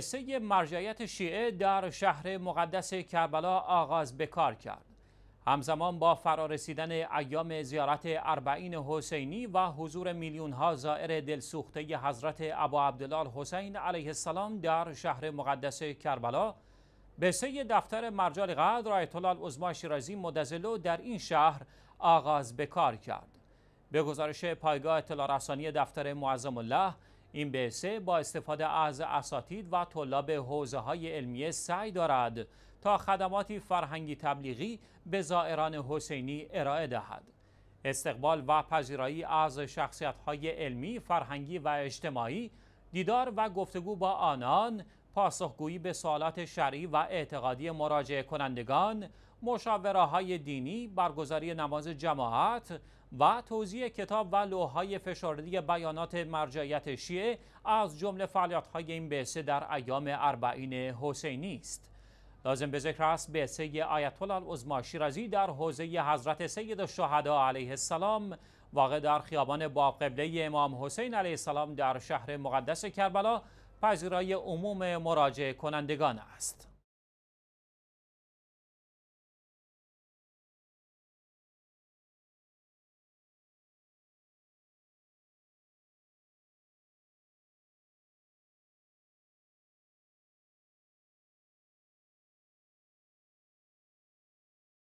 سه مرجعیت شیعه در شهر مقدس کربلا آغاز به کار کرد همزمان با فرارسیدن ایام زیارت اربعین حسینی و حضور میلیون ها زائر دلسوخته حضرت ابا عبدالله حسین علیه السلام در شهر مقدس کربلا سه دفتر مرجع قدر آیت الله شیرازی مدزلو در این شهر آغاز به کار کرد به گزارش پایگاه اطلاع رسانی دفتر معظم الله این بسه با استفاده از اساتید و طلاب حوزه های علمیه سعی دارد تا خدماتی فرهنگی تبلیغی به زائران حسینی ارائه دهد. استقبال و پذیرایی از شخصیت های علمی، فرهنگی و اجتماعی، دیدار و گفتگو با آنان پاسخگویی به سوالات شرعی و اعتقادی مراجع کنندگان، مشاوره دینی، برگزاری نماز جماعت و توضیح کتاب و لوحهای فشاردی بیانات مرجعیت شیعه از جمله فعالیت‌های این بعثه در ایام اربعین حسینی است. لازم به ذکر است بعثه آیت الله العظما شیرازی در حوزه حضرت سید الشهدا علیه السلام واقع در خیابان باب قبله امام حسین علیه السلام در شهر مقدس کربلا پذیرای عموم مراجع کنندگان است.